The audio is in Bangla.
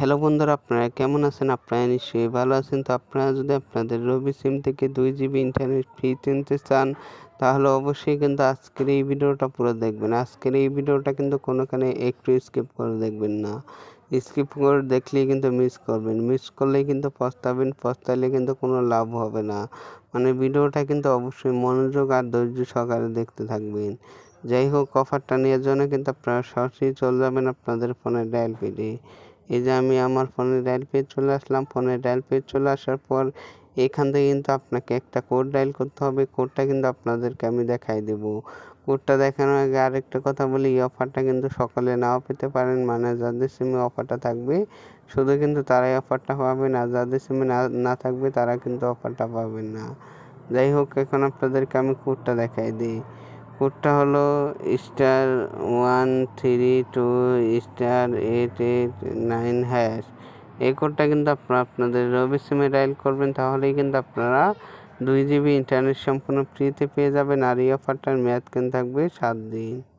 হ্যালো বন্ধুরা আপনারা কেমন আছেন আপনারা নিশ্চয়ই ভালো আছেন তো আপনারা যদি আপনাদের রবি সিম থেকে দুই জিবি ইন্টারনেট ফ্রি কিনতে চান তাহলে অবশ্যই কিন্তু আজকের এই ভিডিওটা পুরো দেখবেন আজকের এই ভিডিওটা কিন্তু কোনোখানে একটু স্কিপ করে দেখবেন না স্কিপ করে দেখলেই কিন্তু মিস করবেন মিস করলেই কিন্তু পস্তাবেন পস্তালে কিন্তু কোনো লাভ হবে না মানে ভিডিওটা কিন্তু অবশ্যই মনোযোগ আর ধৈর্য সহকারে দেখতে থাকবেন যাই হোক অফারটা নেওয়ার জন্য কিন্তু আপনারা সরাসরি চলে যাবেন আপনাদের ফোনে ডায়াল পেডে এই যে আমি আমার ফোনে ডায়াল পেজ চলে আসলাম ফোনে ডায়াল পেজ চলে আসার পর এখান থেকে কিন্তু আপনাকে একটা কোড ডায়াল করতে হবে কোডটা কিন্তু আপনাদেরকে আমি দেখাই দেব কোডটা দেখানোর আগে আরেকটা কথা বলি এই অফারটা কিন্তু সকলে নাও পেতে পারেন মানে যাদের সিমে অফারটা থাকবে শুধু কিন্তু তারাই অফারটা পাবে না যাদের সিমে না না থাকবে তারা কিন্তু অফারটা পাবেন না যাই হোক এখন আপনাদেরকে আমি কোডটা দেখাই দিই কোডটা হলো star one three two star eight eight nine hash এই কোডটা কিন্তু আপনারা আপনাদের রবি সিমে ডায়াল করবেন তাহলেই কিন্তু আপনারা দুই জিবি ইন্টারনেট সম্পূর্ণ ফ্রিতে পেয়ে যাবেন আর এই অফারটার মেয়াদ কিন্তু থাকবে সাত দিন